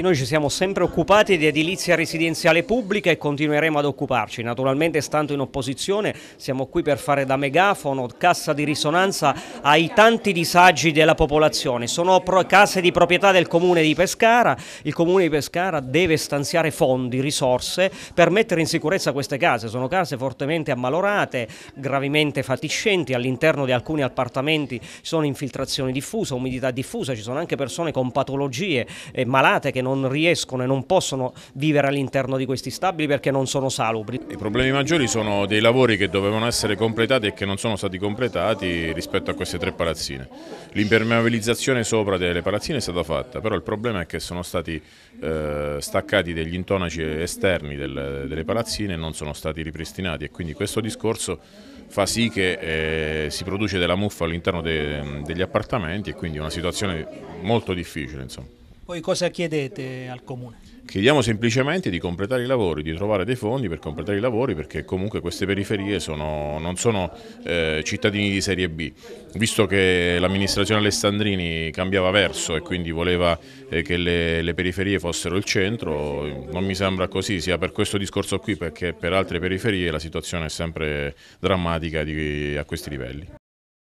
Noi ci siamo sempre occupati di edilizia residenziale pubblica e continueremo ad occuparci, naturalmente stando in opposizione siamo qui per fare da megafono, cassa di risonanza ai tanti disagi della popolazione, sono case di proprietà del comune di Pescara, il comune di Pescara deve stanziare fondi, risorse per mettere in sicurezza queste case, sono case fortemente ammalorate, gravemente fatiscenti, all'interno di alcuni appartamenti ci sono infiltrazioni diffuse, umidità diffusa, ci sono anche persone con patologie eh, malate che non non riescono e non possono vivere all'interno di questi stabili perché non sono salubri. I problemi maggiori sono dei lavori che dovevano essere completati e che non sono stati completati rispetto a queste tre palazzine. L'impermeabilizzazione sopra delle palazzine è stata fatta, però il problema è che sono stati eh, staccati degli intonaci esterni del, delle palazzine e non sono stati ripristinati e quindi questo discorso fa sì che eh, si produce della muffa all'interno de, degli appartamenti e quindi è una situazione molto difficile. Insomma. Poi cosa chiedete al Comune? Chiediamo semplicemente di completare i lavori, di trovare dei fondi per completare i lavori perché comunque queste periferie sono, non sono eh, cittadini di serie B. Visto che l'amministrazione Alessandrini cambiava verso e quindi voleva eh, che le, le, periferie fossero il centro, non mi sembra così sia per questo discorso qui perché per altre periferie la situazione è sempre drammatica di, a questi livelli.